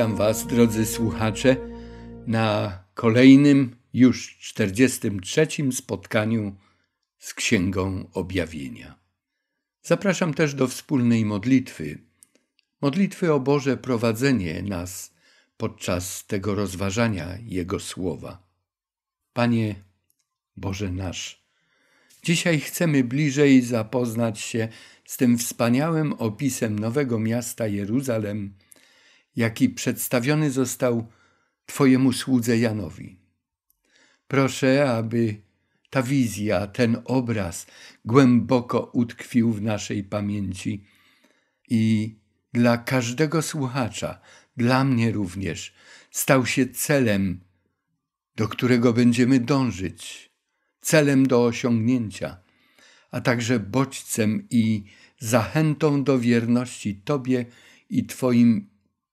Witam Was, drodzy słuchacze, na kolejnym, już 43. spotkaniu z Księgą Objawienia. Zapraszam też do wspólnej modlitwy. Modlitwy o Boże prowadzenie nas podczas tego rozważania Jego słowa. Panie Boże nasz, dzisiaj chcemy bliżej zapoznać się z tym wspaniałym opisem nowego miasta Jeruzalem jaki przedstawiony został Twojemu słudze Janowi. Proszę, aby ta wizja, ten obraz głęboko utkwił w naszej pamięci i dla każdego słuchacza, dla mnie również, stał się celem, do którego będziemy dążyć, celem do osiągnięcia, a także bodźcem i zachętą do wierności Tobie i Twoim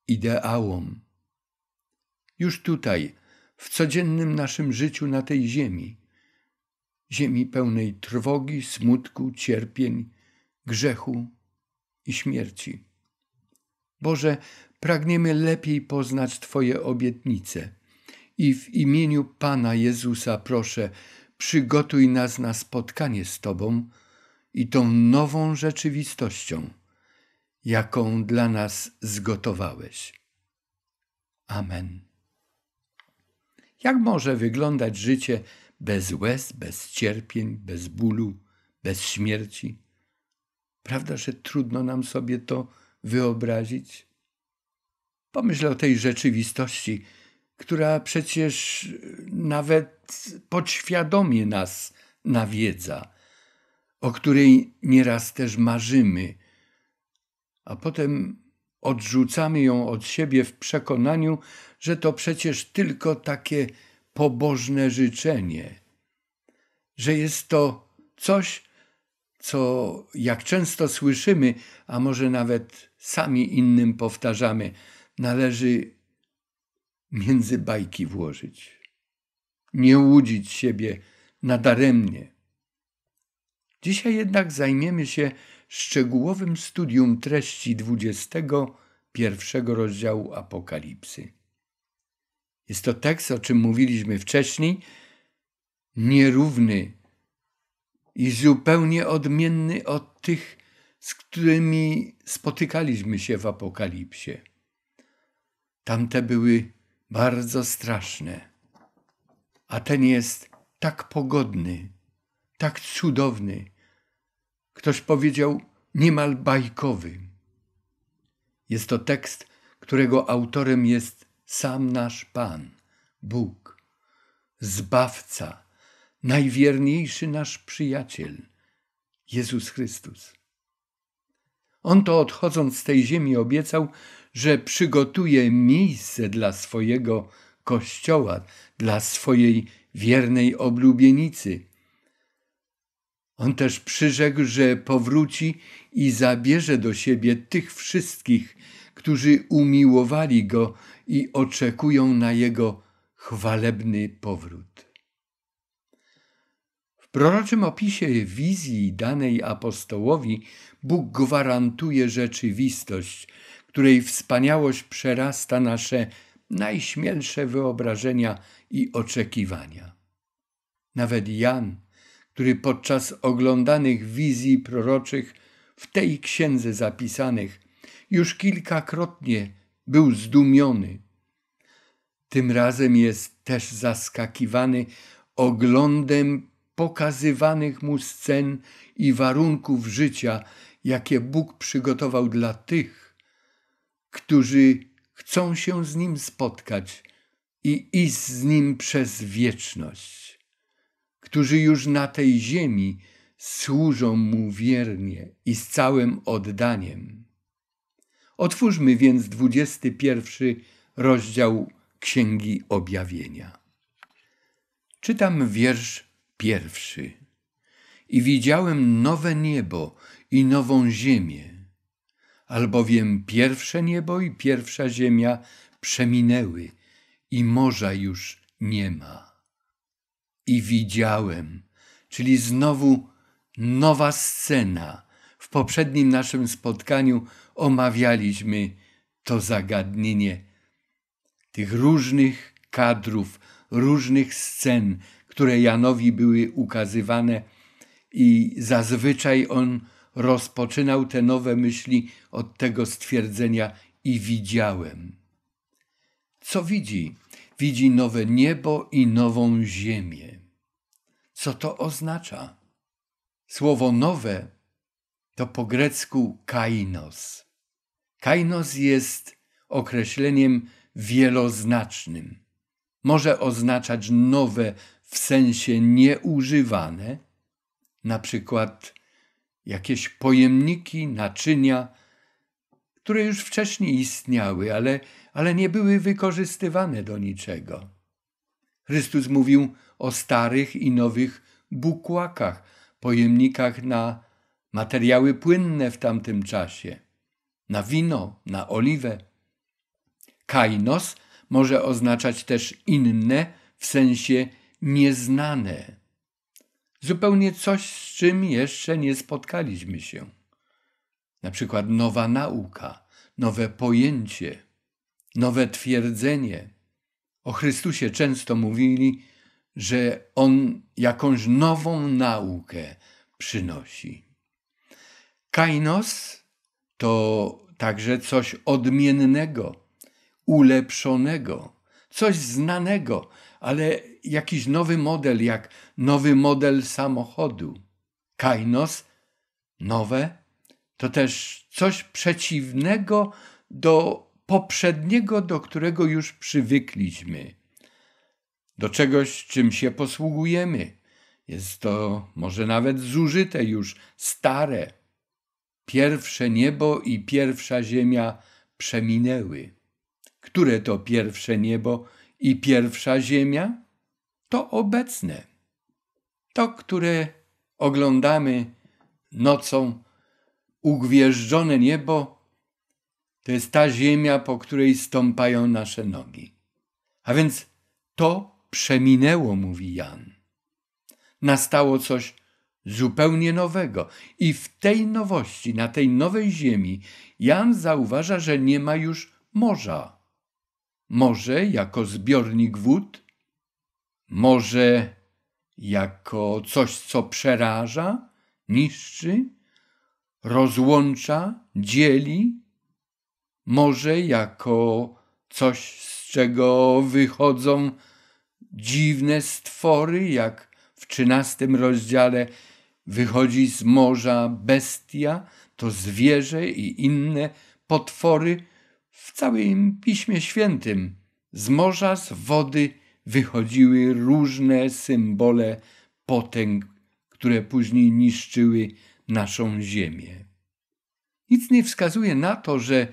ideałom. Już tutaj, w codziennym naszym życiu na tej ziemi, ziemi pełnej trwogi, smutku, cierpień, grzechu i śmierci. Boże, pragniemy lepiej poznać Twoje obietnice i w imieniu Pana Jezusa proszę, przygotuj nas na spotkanie z Tobą i tą nową rzeczywistością jaką dla nas zgotowałeś. Amen. Jak może wyglądać życie bez łez, bez cierpień, bez bólu, bez śmierci? Prawda, że trudno nam sobie to wyobrazić? Pomyśl o tej rzeczywistości, która przecież nawet podświadomie nas nawiedza, o której nieraz też marzymy – a potem odrzucamy ją od siebie w przekonaniu, że to przecież tylko takie pobożne życzenie, że jest to coś, co jak często słyszymy, a może nawet sami innym powtarzamy, należy między bajki włożyć. Nie łudzić siebie nadaremnie. Dzisiaj jednak zajmiemy się szczegółowym studium treści XXI rozdziału Apokalipsy. Jest to tekst, o czym mówiliśmy wcześniej, nierówny i zupełnie odmienny od tych, z którymi spotykaliśmy się w Apokalipsie. Tamte były bardzo straszne, a ten jest tak pogodny, tak cudowny ktoś powiedział, niemal bajkowy. Jest to tekst, którego autorem jest sam nasz Pan, Bóg, Zbawca, najwierniejszy nasz przyjaciel, Jezus Chrystus. On to odchodząc z tej ziemi obiecał, że przygotuje miejsce dla swojego kościoła, dla swojej wiernej oblubienicy – on też przyrzekł, że powróci i zabierze do siebie tych wszystkich, którzy umiłowali go i oczekują na jego chwalebny powrót. W proroczym opisie wizji danej apostołowi Bóg gwarantuje rzeczywistość, której wspaniałość przerasta nasze najśmielsze wyobrażenia i oczekiwania. Nawet Jan, który podczas oglądanych wizji proroczych w tej księdze zapisanych już kilkakrotnie był zdumiony. Tym razem jest też zaskakiwany oglądem pokazywanych mu scen i warunków życia, jakie Bóg przygotował dla tych, którzy chcą się z Nim spotkać i iść z Nim przez wieczność którzy już na tej ziemi służą mu wiernie i z całym oddaniem. Otwórzmy więc 21 rozdział Księgi Objawienia. Czytam wiersz pierwszy. I widziałem nowe niebo i nową ziemię, albowiem pierwsze niebo i pierwsza ziemia przeminęły i morza już nie ma i widziałem. Czyli znowu nowa scena. W poprzednim naszym spotkaniu omawialiśmy to zagadnienie tych różnych kadrów, różnych scen, które Janowi były ukazywane, i zazwyczaj on rozpoczynał te nowe myśli od tego stwierdzenia i widziałem. Co widzi widzi nowe niebo i nową ziemię. Co to oznacza? Słowo nowe to po grecku kainos. Kainos jest określeniem wieloznacznym. Może oznaczać nowe w sensie nieużywane, na przykład jakieś pojemniki, naczynia, które już wcześniej istniały, ale, ale nie były wykorzystywane do niczego. Chrystus mówił o starych i nowych bukłakach, pojemnikach na materiały płynne w tamtym czasie, na wino, na oliwę. Kainos może oznaczać też inne, w sensie nieznane. Zupełnie coś, z czym jeszcze nie spotkaliśmy się na przykład nowa nauka, nowe pojęcie, nowe twierdzenie. O Chrystusie często mówili, że on jakąś nową naukę przynosi. Kainos to także coś odmiennego, ulepszonego, coś znanego, ale jakiś nowy model, jak nowy model samochodu. Kainos nowe to też coś przeciwnego do poprzedniego, do którego już przywykliśmy, do czegoś, czym się posługujemy. Jest to może nawet zużyte już, stare. Pierwsze niebo i pierwsza ziemia przeminęły. Które to pierwsze niebo i pierwsza ziemia? To obecne. To, które oglądamy nocą ugwieżdżone niebo to jest ta ziemia, po której stąpają nasze nogi. A więc to przeminęło, mówi Jan. Nastało coś zupełnie nowego. I w tej nowości, na tej nowej ziemi, Jan zauważa, że nie ma już morza. Morze jako zbiornik wód, morze jako coś, co przeraża, niszczy, rozłącza, dzieli, może jako coś, z czego wychodzą dziwne stwory, jak w trzynastym rozdziale wychodzi z morza bestia, to zwierzę i inne potwory w całym Piśmie Świętym. Z morza, z wody wychodziły różne symbole potęg, które później niszczyły naszą ziemię. Nic nie wskazuje na to, że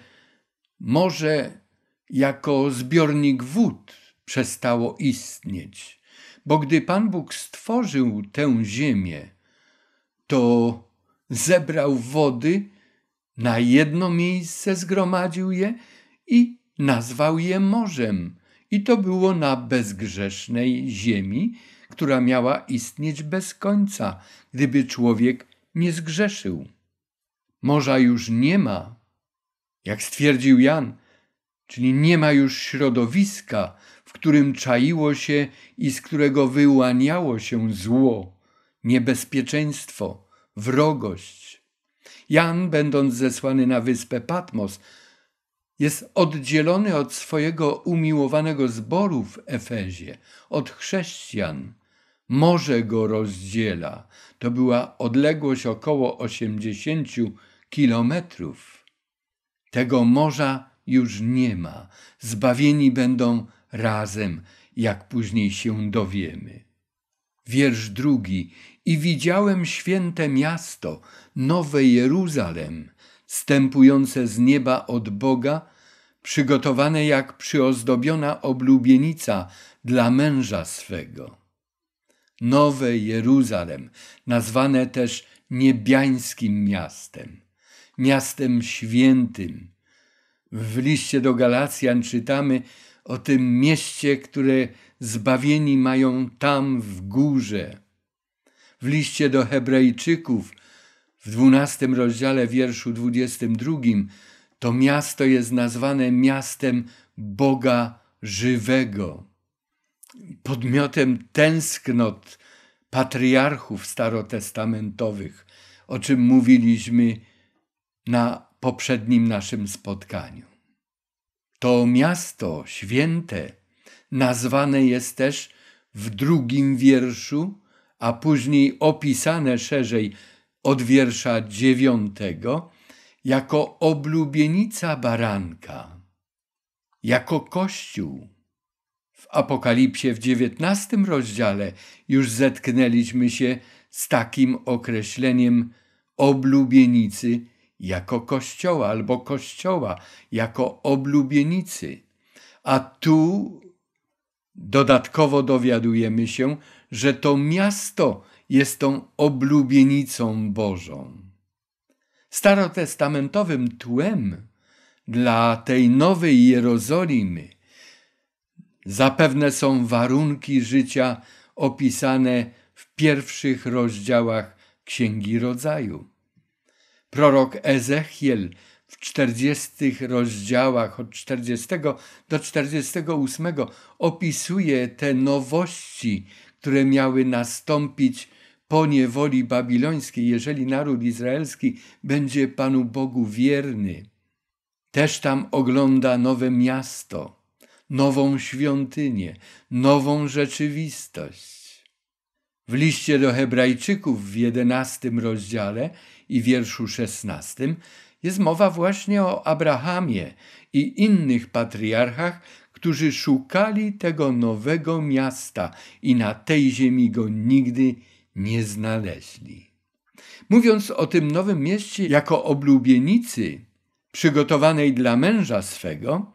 morze jako zbiornik wód przestało istnieć, bo gdy Pan Bóg stworzył tę ziemię, to zebrał wody, na jedno miejsce zgromadził je i nazwał je morzem. I to było na bezgrzesznej ziemi, która miała istnieć bez końca, gdyby człowiek nie zgrzeszył. Morza już nie ma, jak stwierdził Jan, czyli nie ma już środowiska, w którym czaiło się i z którego wyłaniało się zło, niebezpieczeństwo, wrogość. Jan, będąc zesłany na wyspę Patmos, jest oddzielony od swojego umiłowanego zboru w Efezie, od chrześcijan. Morze go rozdziela. To była odległość około 80 kilometrów. Tego morza już nie ma. Zbawieni będą razem, jak później się dowiemy. Wiersz drugi. I widziałem święte miasto, nowe Jeruzalem, stępujące z nieba od Boga, przygotowane jak przyozdobiona oblubienica dla męża swego. Nowe Jeruzalem, nazwane też niebiańskim miastem, miastem świętym. W liście do Galacjan czytamy o tym mieście, które zbawieni mają tam w górze. W liście do Hebrajczyków w dwunastym rozdziale wierszu dwudziestym drugim to miasto jest nazwane miastem Boga żywego podmiotem tęsknot patriarchów starotestamentowych, o czym mówiliśmy na poprzednim naszym spotkaniu. To miasto święte nazwane jest też w drugim wierszu, a później opisane szerzej od wiersza dziewiątego, jako oblubienica baranka, jako kościół Apokalipsie w XIX rozdziale już zetknęliśmy się z takim określeniem oblubienicy jako kościoła albo kościoła jako oblubienicy. A tu dodatkowo dowiadujemy się, że to miasto jest tą oblubienicą Bożą. Starotestamentowym tłem dla tej nowej Jerozolimy Zapewne są warunki życia opisane w pierwszych rozdziałach Księgi Rodzaju. Prorok Ezechiel w czterdziestych rozdziałach od 40 do 48 opisuje te nowości, które miały nastąpić po niewoli babilońskiej, jeżeli naród izraelski będzie Panu Bogu wierny. Też tam ogląda nowe miasto nową świątynię, nową rzeczywistość. W liście do Hebrajczyków w jedenastym rozdziale i wierszu szesnastym jest mowa właśnie o Abrahamie i innych patriarchach, którzy szukali tego nowego miasta i na tej ziemi go nigdy nie znaleźli. Mówiąc o tym nowym mieście jako oblubienicy przygotowanej dla męża swego,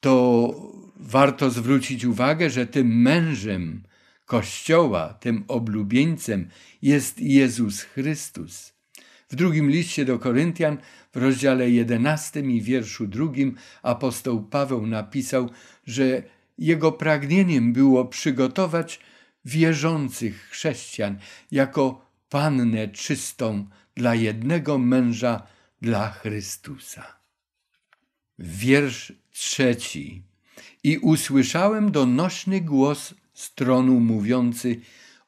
to warto zwrócić uwagę, że tym mężem Kościoła, tym oblubieńcem jest Jezus Chrystus. W drugim liście do Koryntian, w rozdziale 11 i wierszu drugim, apostoł Paweł napisał, że jego pragnieniem było przygotować wierzących chrześcijan jako pannę czystą dla jednego męża, dla Chrystusa. Wiersz trzeci. I usłyszałem donośny głos z tronu mówiący: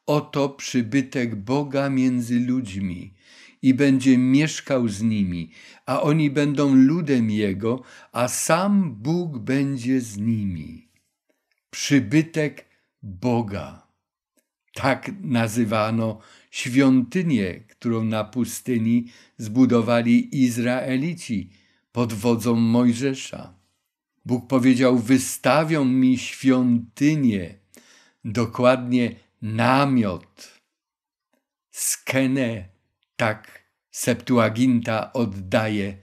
Oto przybytek Boga między ludźmi i będzie mieszkał z nimi, a oni będą ludem Jego, a sam Bóg będzie z nimi. Przybytek Boga. Tak nazywano świątynię, którą na pustyni zbudowali Izraelici pod wodzą Mojżesza. Bóg powiedział: Wystawią mi świątynię, dokładnie namiot. Skene, tak Septuaginta oddaje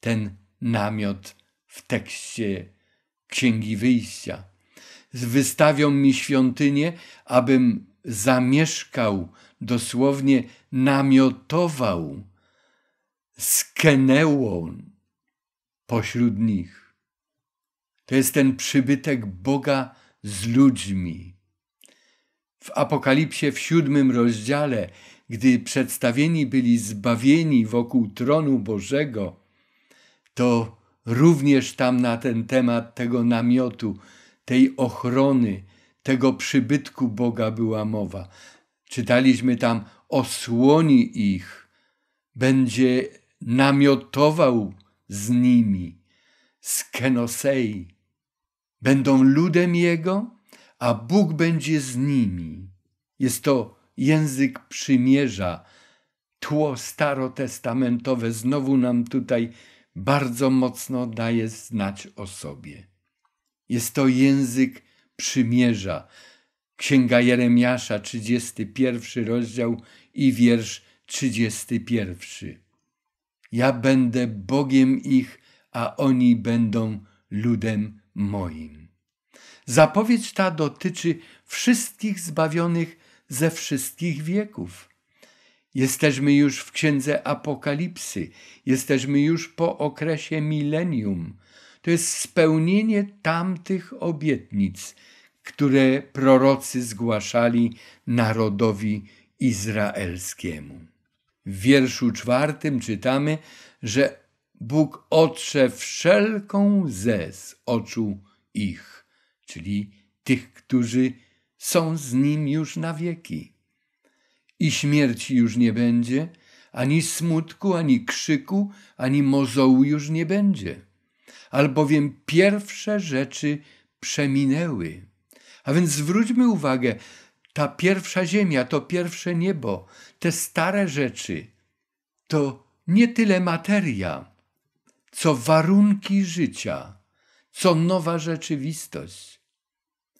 ten namiot w tekście Księgi Wyjścia. Wystawią mi świątynię, abym zamieszkał, dosłownie namiotował, skenęło pośród nich. To jest ten przybytek Boga z ludźmi. W Apokalipsie w siódmym rozdziale, gdy przedstawieni byli zbawieni wokół tronu Bożego, to również tam na ten temat tego namiotu, tej ochrony, tego przybytku Boga była mowa. Czytaliśmy tam: Osłoni ich, będzie namiotował z nimi z Kenosei. Będą ludem Jego, a Bóg będzie z nimi. Jest to język przymierza. Tło starotestamentowe znowu nam tutaj bardzo mocno daje znać o sobie. Jest to język przymierza. Księga Jeremiasza, 31 rozdział i wiersz 31. Ja będę Bogiem ich, a oni będą ludem moim. Zapowiedź ta dotyczy wszystkich zbawionych ze wszystkich wieków. Jesteśmy już w księdze Apokalipsy, jesteśmy już po okresie milenium. To jest spełnienie tamtych obietnic, które prorocy zgłaszali narodowi izraelskiemu. W wierszu czwartym czytamy, że Bóg otrze wszelką ze z oczu ich, czyli tych, którzy są z Nim już na wieki. I śmierci już nie będzie, ani smutku, ani krzyku, ani mozołu już nie będzie, albowiem pierwsze rzeczy przeminęły. A więc zwróćmy uwagę, ta pierwsza ziemia, to pierwsze niebo, te stare rzeczy, to nie tyle materia, co warunki życia, co nowa rzeczywistość.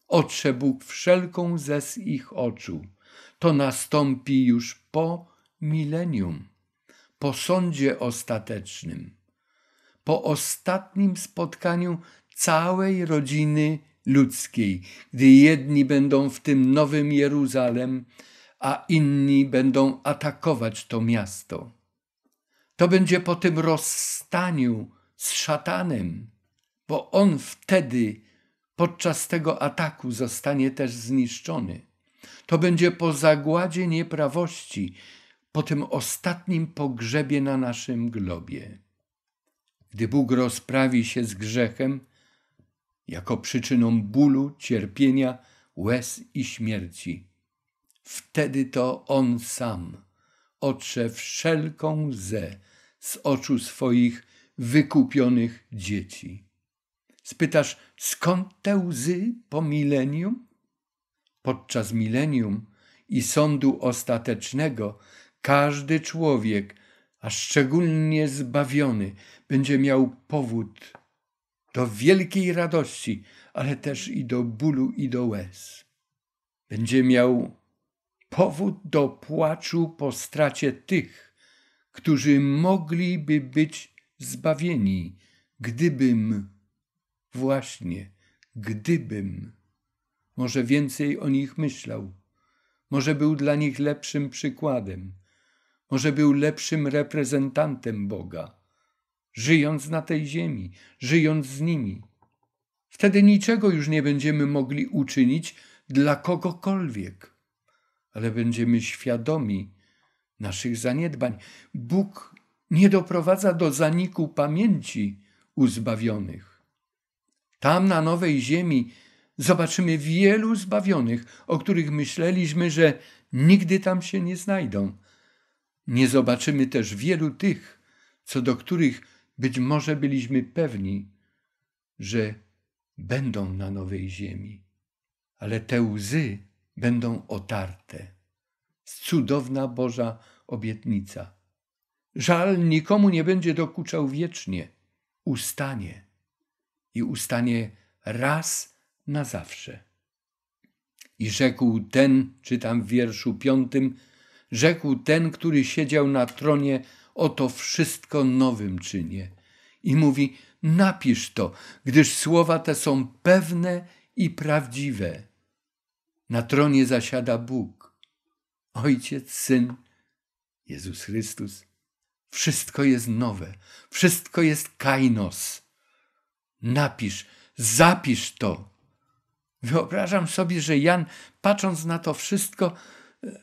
Otrze Bóg wszelką ze z ich oczu. To nastąpi już po milenium, po sądzie ostatecznym, po ostatnim spotkaniu całej rodziny ludzkiej, gdy jedni będą w tym nowym Jeruzalem, a inni będą atakować to miasto. To będzie po tym rozstaniu z szatanem, bo on wtedy podczas tego ataku zostanie też zniszczony. To będzie po zagładzie nieprawości, po tym ostatnim pogrzebie na naszym globie. Gdy Bóg rozprawi się z grzechem, jako przyczyną bólu, cierpienia, łez i śmierci, wtedy to On sam otrze wszelką zę z oczu swoich wykupionych dzieci. Spytasz, skąd te łzy po milenium? Podczas milenium i sądu ostatecznego każdy człowiek, a szczególnie zbawiony, będzie miał powód do wielkiej radości, ale też i do bólu i do łez. Będzie miał powód do płaczu po stracie tych, którzy mogliby być zbawieni, gdybym, właśnie, gdybym, może więcej o nich myślał, może był dla nich lepszym przykładem, może był lepszym reprezentantem Boga, żyjąc na tej ziemi, żyjąc z nimi. Wtedy niczego już nie będziemy mogli uczynić dla kogokolwiek, ale będziemy świadomi, naszych zaniedbań. Bóg nie doprowadza do zaniku pamięci uzbawionych. Tam na nowej ziemi zobaczymy wielu zbawionych, o których myśleliśmy, że nigdy tam się nie znajdą. Nie zobaczymy też wielu tych, co do których być może byliśmy pewni, że będą na nowej ziemi, ale te łzy będą otarte. Cudowna Boża obietnica. Żal nikomu nie będzie dokuczał wiecznie, ustanie i ustanie raz na zawsze. I rzekł ten, czytam w wierszu piątym, rzekł ten, który siedział na tronie, oto wszystko nowym czynię. I mówi, napisz to, gdyż słowa te są pewne i prawdziwe. Na tronie zasiada Bóg, Ojciec, Syn Jezus Chrystus. Wszystko jest nowe, wszystko jest kainos. Napisz, zapisz to. Wyobrażam sobie, że Jan, patrząc na to wszystko, e,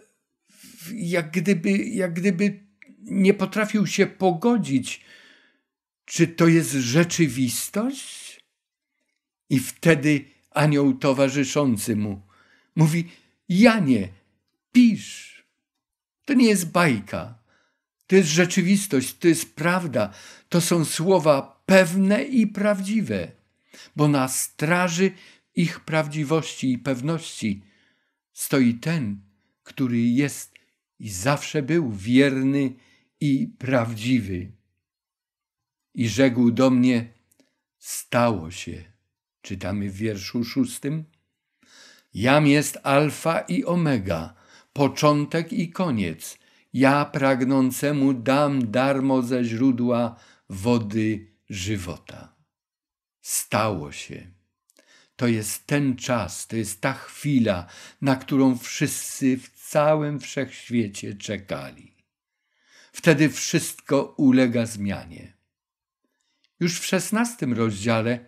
jak gdyby, jak gdyby nie potrafił się pogodzić, czy to jest rzeczywistość? I wtedy anioł towarzyszący mu mówi: Janie, pisz. To nie jest bajka. To jest rzeczywistość, to jest prawda. To są słowa pewne i prawdziwe, bo na straży ich prawdziwości i pewności stoi ten, który jest i zawsze był wierny i prawdziwy. I rzekł do mnie: Stało się. Czytamy w wierszu szóstym. Jam jest alfa i omega, początek i koniec. Ja pragnącemu dam darmo ze źródła wody żywota. Stało się. To jest ten czas, to jest ta chwila, na którą wszyscy w całym wszechświecie czekali. Wtedy wszystko ulega zmianie. Już w szesnastym rozdziale,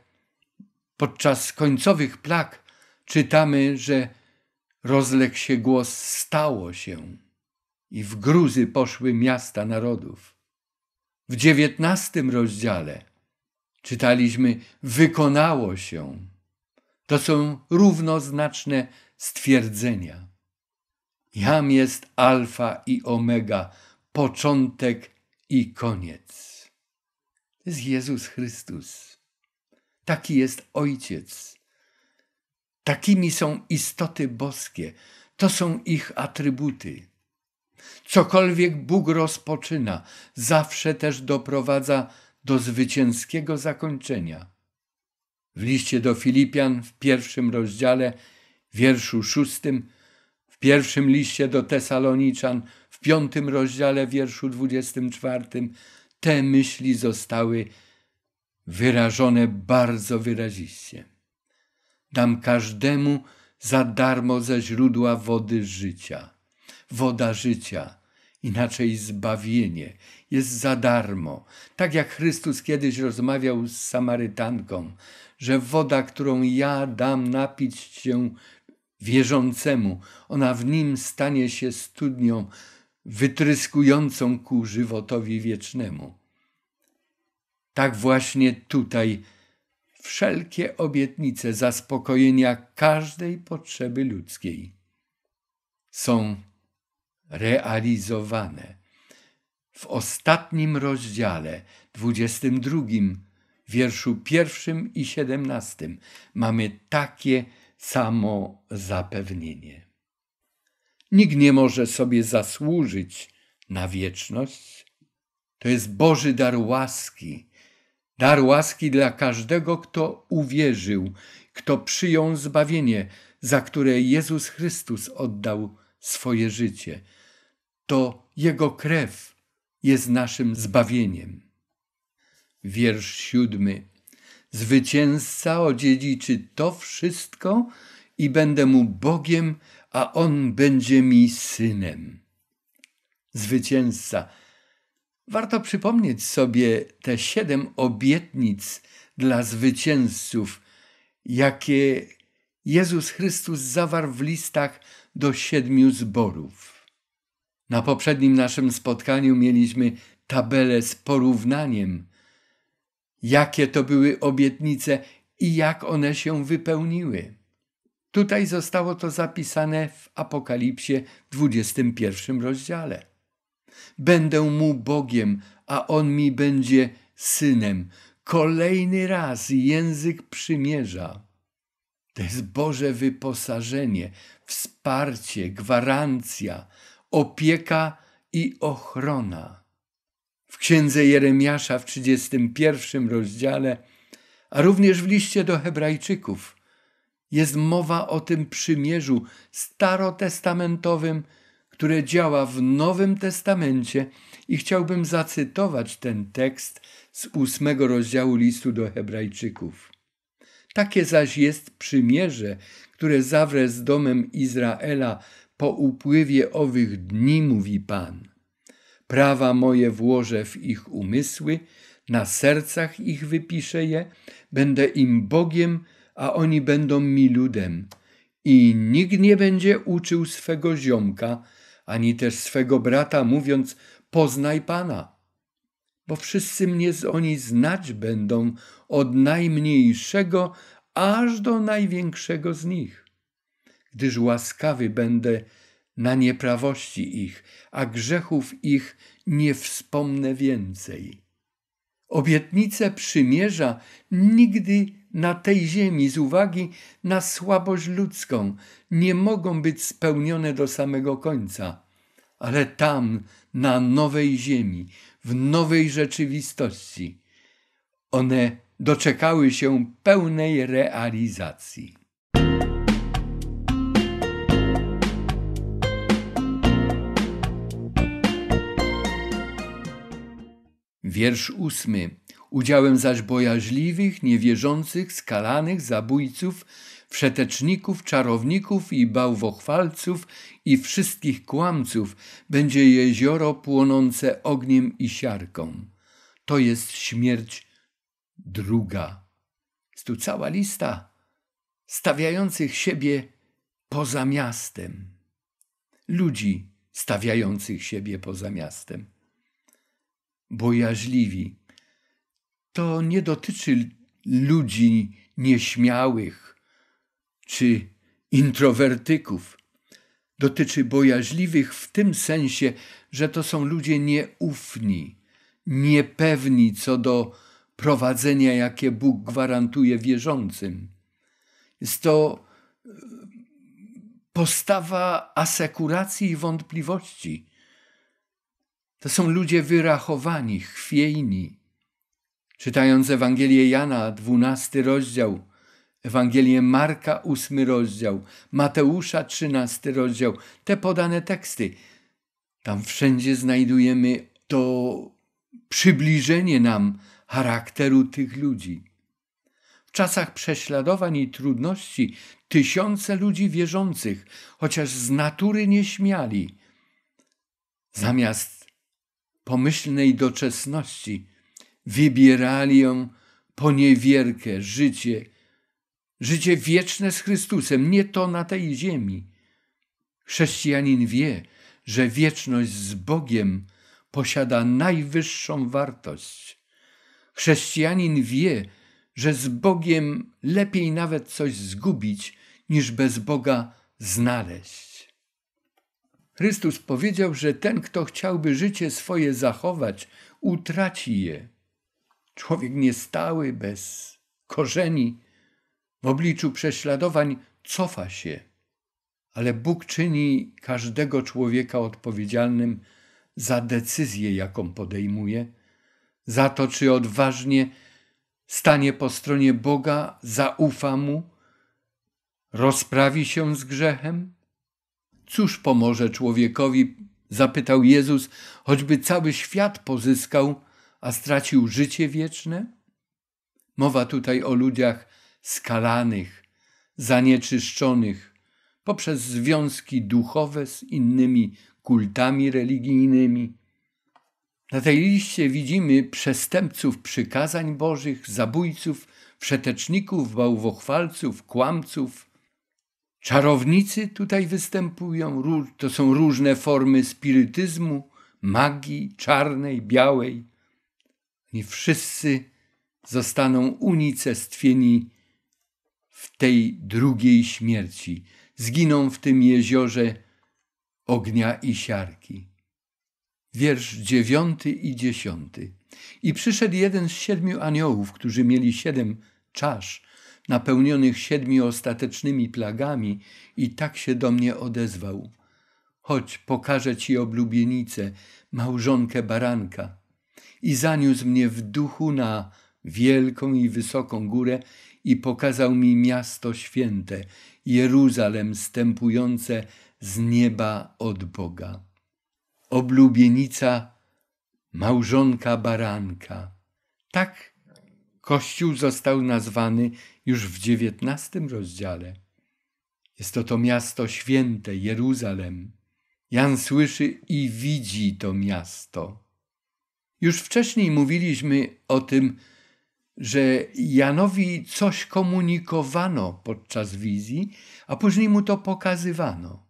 podczas końcowych plag, czytamy, że Rozległ się głos: Stało się! I w gruzy poszły miasta narodów. W dziewiętnastym rozdziale czytaliśmy: Wykonało się. To są równoznaczne stwierdzenia. Jam jest alfa i omega, początek i koniec. To jest Jezus Chrystus. Taki jest Ojciec. Takimi są istoty boskie, to są ich atrybuty. Cokolwiek Bóg rozpoczyna, zawsze też doprowadza do zwycięskiego zakończenia. W liście do Filipian w pierwszym rozdziale, wierszu szóstym, w pierwszym liście do Tesaloniczan w piątym rozdziale, wierszu dwudziestym czwartym, te myśli zostały wyrażone bardzo wyraziście. Dam każdemu za darmo ze źródła wody życia. Woda życia, inaczej zbawienie, jest za darmo. Tak jak Chrystus kiedyś rozmawiał z Samarytanką, że woda, którą ja dam napić się wierzącemu, ona w nim stanie się studnią wytryskującą ku żywotowi wiecznemu. Tak właśnie tutaj wszelkie obietnice zaspokojenia każdej potrzeby ludzkiej są realizowane. W ostatnim rozdziale, 22, wierszu pierwszym i 17 mamy takie samo zapewnienie. Nikt nie może sobie zasłużyć na wieczność. To jest Boży dar łaski Dar łaski dla każdego, kto uwierzył, kto przyjął zbawienie, za które Jezus Chrystus oddał swoje życie. To Jego krew jest naszym zbawieniem. Wiersz siódmy. Zwycięzca odziedziczy to wszystko i będę mu Bogiem, a on będzie mi synem. Zwycięzca Warto przypomnieć sobie te siedem obietnic dla zwycięzców, jakie Jezus Chrystus zawarł w listach do siedmiu zborów. Na poprzednim naszym spotkaniu mieliśmy tabelę z porównaniem, jakie to były obietnice i jak one się wypełniły. Tutaj zostało to zapisane w Apokalipsie w 21 rozdziale. Będę mu Bogiem, a on mi będzie synem. Kolejny raz język przymierza. To jest Boże wyposażenie, wsparcie, gwarancja, opieka i ochrona. W księdze Jeremiasza w 31 rozdziale, a również w liście do Hebrajczyków, jest mowa o tym przymierzu starotestamentowym które działa w Nowym Testamencie i chciałbym zacytować ten tekst z ósmego rozdziału listu do Hebrajczyków. Takie zaś jest przymierze, które zawrę z domem Izraela po upływie owych dni, mówi Pan. Prawa moje włożę w ich umysły, na sercach ich wypiszę je, będę im Bogiem, a oni będą mi ludem. I nikt nie będzie uczył swego ziomka, ani też swego brata, mówiąc: Poznaj Pana. Bo wszyscy mnie z oni znać będą od najmniejszego aż do największego z nich. Gdyż łaskawy będę na nieprawości ich, a grzechów ich nie wspomnę więcej. Obietnice przymierza nigdy na tej ziemi z uwagi na słabość ludzką nie mogą być spełnione do samego końca, ale tam, na nowej ziemi, w nowej rzeczywistości, one doczekały się pełnej realizacji. Wiersz ósmy udziałem zaś bojaźliwych, niewierzących, skalanych, zabójców, przeteczników, czarowników i bałwochwalców i wszystkich kłamców będzie jezioro płonące ogniem i siarką. To jest śmierć druga. Jest tu cała lista stawiających siebie poza miastem. Ludzi stawiających siebie poza miastem. Bojaźliwi to nie dotyczy ludzi nieśmiałych czy introwertyków. Dotyczy bojaźliwych w tym sensie, że to są ludzie nieufni, niepewni co do prowadzenia, jakie Bóg gwarantuje wierzącym. Jest to e, postawa asekuracji i wątpliwości. To są ludzie wyrachowani, chwiejni. Czytając Ewangelię Jana, 12 rozdział, Ewangelię Marka, ósmy rozdział, Mateusza, trzynasty rozdział, te podane teksty, tam wszędzie znajdujemy to przybliżenie nam charakteru tych ludzi. W czasach prześladowań i trudności tysiące ludzi wierzących, chociaż z natury nie śmiali, zamiast pomyślnej doczesności, wybierali ją poniewierkę, życie, życie wieczne z Chrystusem, nie to na tej ziemi. Chrześcijanin wie, że wieczność z Bogiem posiada najwyższą wartość. Chrześcijanin wie, że z Bogiem lepiej nawet coś zgubić, niż bez Boga znaleźć. Chrystus powiedział, że ten, kto chciałby życie swoje zachować, utraci je Człowiek niestały, bez korzeni, w obliczu prześladowań cofa się, ale Bóg czyni każdego człowieka odpowiedzialnym za decyzję, jaką podejmuje, za to, czy odważnie stanie po stronie Boga, zaufa mu, rozprawi się z grzechem? Cóż pomoże człowiekowi, zapytał Jezus, choćby cały świat pozyskał, a stracił życie wieczne? Mowa tutaj o ludziach skalanych, zanieczyszczonych poprzez związki duchowe z innymi kultami religijnymi. Na tej liście widzimy przestępców przykazań bożych, zabójców, przeteczników, bałwochwalców, kłamców. Czarownicy tutaj występują, to są różne formy spirytyzmu, magii czarnej, białej. Oni wszyscy zostaną unicestwieni w tej drugiej śmierci. Zginą w tym jeziorze ognia i siarki. Wiersz dziewiąty i dziesiąty. I przyszedł jeden z siedmiu aniołów, którzy mieli siedem czasz, napełnionych siedmiu ostatecznymi plagami, i tak się do mnie odezwał. Chodź, pokażę ci oblubienicę, małżonkę baranka i zaniósł mnie w duchu na wielką i wysoką górę i pokazał mi miasto święte, Jeruzalem stępujące z nieba od Boga. Oblubienica małżonka baranka. Tak Kościół został nazwany już w XIX rozdziale. Jest to to miasto święte, Jeruzalem. Jan słyszy i widzi to miasto. Już wcześniej mówiliśmy o tym, że Janowi coś komunikowano podczas wizji, a później mu to pokazywano.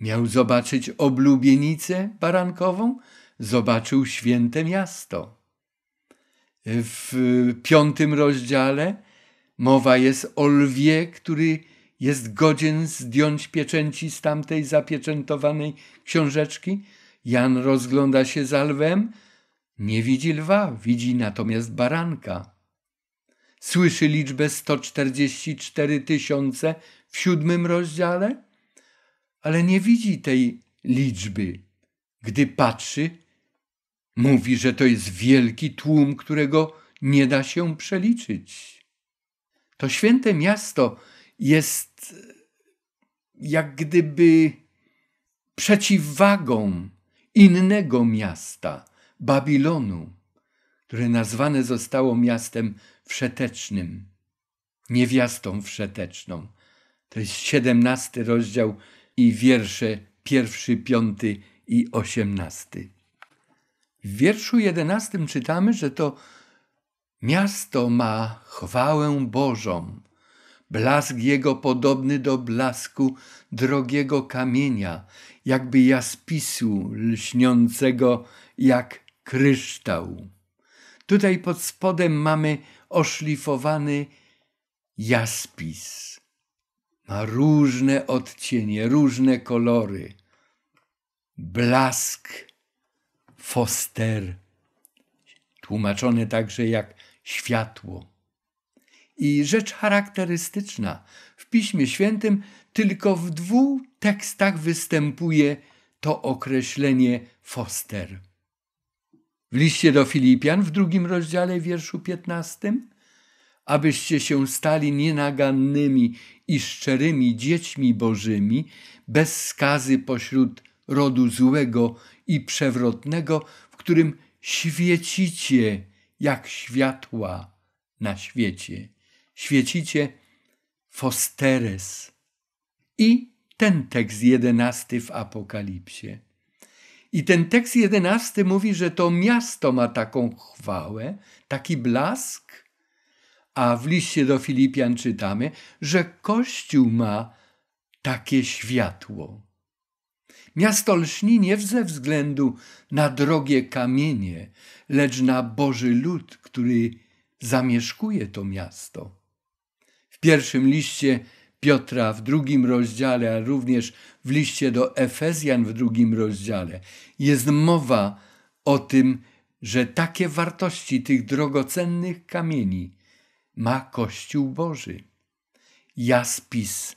Miał zobaczyć oblubienicę barankową, zobaczył święte miasto. W piątym rozdziale mowa jest o lwie, który jest godzien zdjąć pieczęci z tamtej zapieczętowanej książeczki. Jan rozgląda się za lwem, nie widzi lwa, widzi natomiast baranka. Słyszy liczbę 144 tysiące w siódmym rozdziale, ale nie widzi tej liczby. Gdy patrzy, mówi, że to jest wielki tłum, którego nie da się przeliczyć. To święte miasto jest e, jak gdyby przeciwwagą innego miasta Babilonu, które nazwane zostało miastem wszetecznym, niewiastą wszeteczną. To jest siedemnasty rozdział i wiersze pierwszy, piąty i osiemnasty. W wierszu jedenastym czytamy, że to miasto ma chwałę Bożą, blask jego podobny do blasku drogiego kamienia, jakby jaspisu lśniącego jak kryształ. Tutaj pod spodem mamy oszlifowany jaspis. Ma różne odcienie, różne kolory. Blask Foster, tłumaczony także jak światło. I rzecz charakterystyczna, w Piśmie Świętym tylko w dwóch tekstach występuje to określenie Foster. W liście do Filipian w drugim rozdziale wierszu 15, abyście się stali nienagannymi i szczerymi dziećmi bożymi, bez skazy pośród rodu złego i przewrotnego, w którym świecicie jak światła na świecie. Świecicie fosteres. I ten tekst jedenasty w Apokalipsie. I ten tekst jedenasty mówi, że to miasto ma taką chwałę, taki blask, a w liście do Filipian czytamy, że Kościół ma takie światło. Miasto lśni nie ze względu na drogie kamienie, lecz na Boży lud, który zamieszkuje to miasto. W pierwszym liście Piotra w drugim rozdziale, a również w liście do Efezjan w drugim rozdziale, jest mowa o tym, że takie wartości tych drogocennych kamieni ma Kościół Boży. Jaspis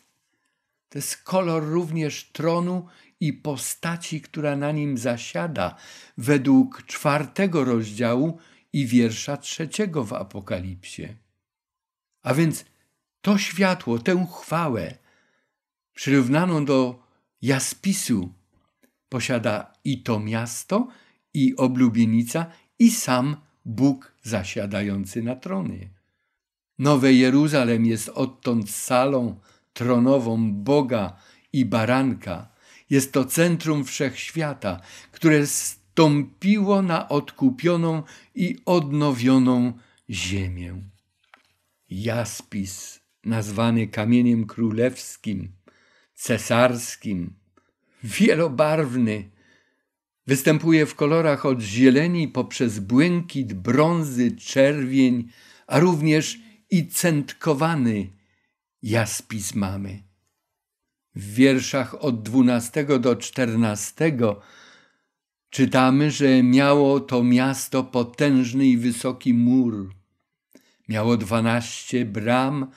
to jest kolor również tronu i postaci, która na nim zasiada, według czwartego rozdziału i wiersza trzeciego w Apokalipsie. A więc to światło, tę chwałę, przyrównaną do jaspisu, posiada i to miasto, i oblubienica, i sam Bóg zasiadający na tronie. Nowe Jeruzalem jest odtąd salą tronową Boga i Baranka. Jest to centrum wszechświata, które stąpiło na odkupioną i odnowioną ziemię. Jaspis nazwany kamieniem królewskim, cesarskim, wielobarwny. Występuje w kolorach od zieleni poprzez błękit, brązy, czerwień, a również i centkowany jaspis mamy. W wierszach od 12 do 14 czytamy, że miało to miasto potężny i wysoki mur. Miało dwanaście bram,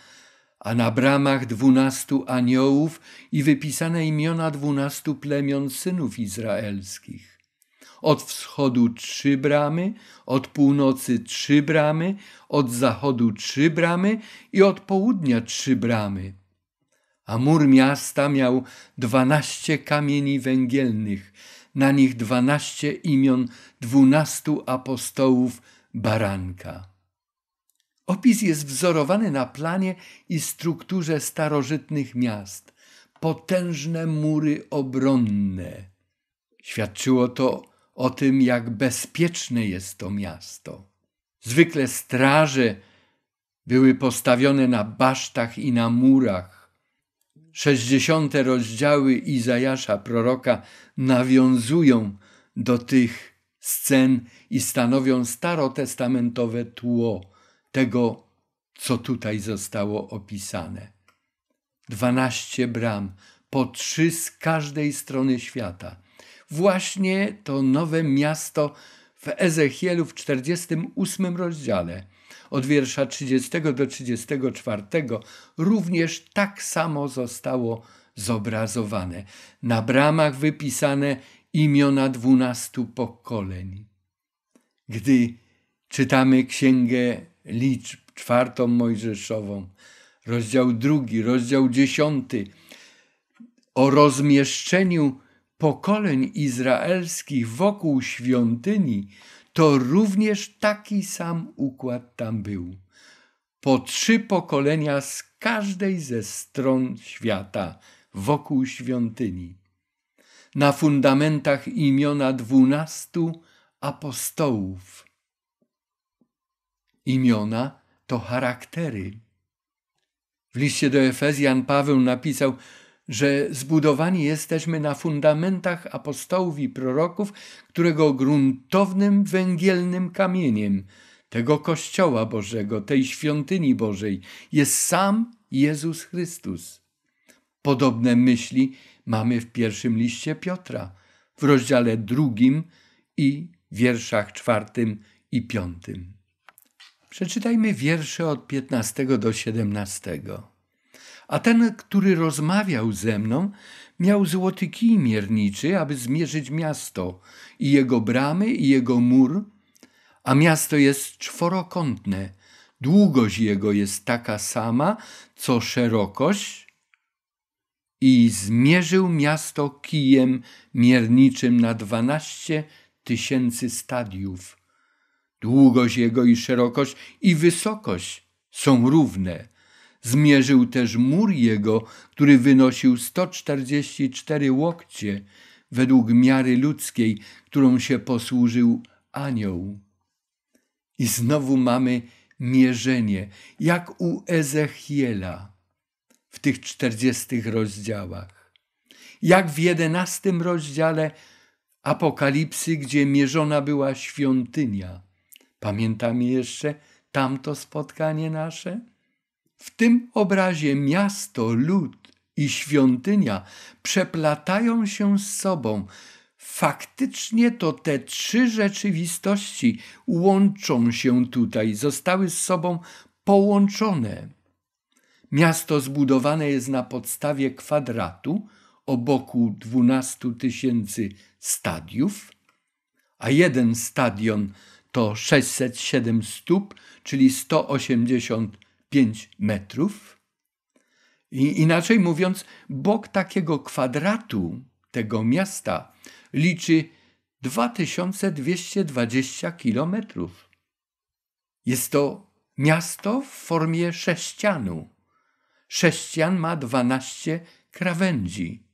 a na bramach dwunastu aniołów i wypisane imiona dwunastu plemion synów izraelskich. Od wschodu trzy bramy, od północy trzy bramy, od zachodu trzy bramy i od południa trzy bramy. A mur miasta miał dwanaście kamieni węgielnych, na nich dwanaście imion dwunastu apostołów baranka. Opis jest wzorowany na planie i strukturze starożytnych miast. Potężne mury obronne. Świadczyło to o tym, jak bezpieczne jest to miasto. Zwykle straże były postawione na basztach i na murach. Sześćdziesiąte rozdziały Izajasza proroka nawiązują do tych scen i stanowią starotestamentowe tło tego, co tutaj zostało opisane. Dwanaście bram, po trzy z każdej strony świata. Właśnie to nowe miasto w Ezechielu w 48 rozdziale, od wiersza 30 do 34, również tak samo zostało zobrazowane. Na bramach wypisane imiona dwunastu pokoleń. Gdy czytamy księgę liczb, czwartą Mojżeszową, rozdział drugi, rozdział dziesiąty, o rozmieszczeniu pokoleń izraelskich wokół świątyni, to również taki sam układ tam był. Po trzy pokolenia z każdej ze stron świata wokół świątyni. Na fundamentach imiona dwunastu apostołów. Imiona to charaktery. W liście do Efezjan Paweł napisał, że zbudowani jesteśmy na fundamentach apostołów i proroków, którego gruntownym węgielnym kamieniem tego Kościoła Bożego, tej świątyni Bożej jest sam Jezus Chrystus. Podobne myśli mamy w pierwszym liście Piotra, w rozdziale drugim i wierszach czwartym i piątym. Przeczytajmy wiersze od 15 do 17. A ten, który rozmawiał ze mną, miał złoty kij mierniczy, aby zmierzyć miasto i jego bramy i jego mur, a miasto jest czworokątne. Długość jego jest taka sama, co szerokość. I zmierzył miasto kijem mierniczym na dwanaście tysięcy stadiów Długość jego i szerokość i wysokość są równe. Zmierzył też mur jego, który wynosił 144 łokcie według miary ludzkiej, którą się posłużył anioł. I znowu mamy mierzenie, jak u Ezechiela w tych czterdziestych rozdziałach. Jak w jedenastym rozdziale Apokalipsy, gdzie mierzona była świątynia. Pamiętamy jeszcze tamto spotkanie nasze? W tym obrazie miasto, lud i świątynia przeplatają się z sobą. Faktycznie to te trzy rzeczywistości łączą się tutaj, zostały z sobą połączone. Miasto zbudowane jest na podstawie kwadratu o boku 12 tysięcy stadiów, a jeden stadion to 607 stóp, czyli 185 metrów. I inaczej mówiąc, bok takiego kwadratu tego miasta liczy 2220 kilometrów. Jest to miasto w formie sześcianu. Sześcian ma 12 krawędzi,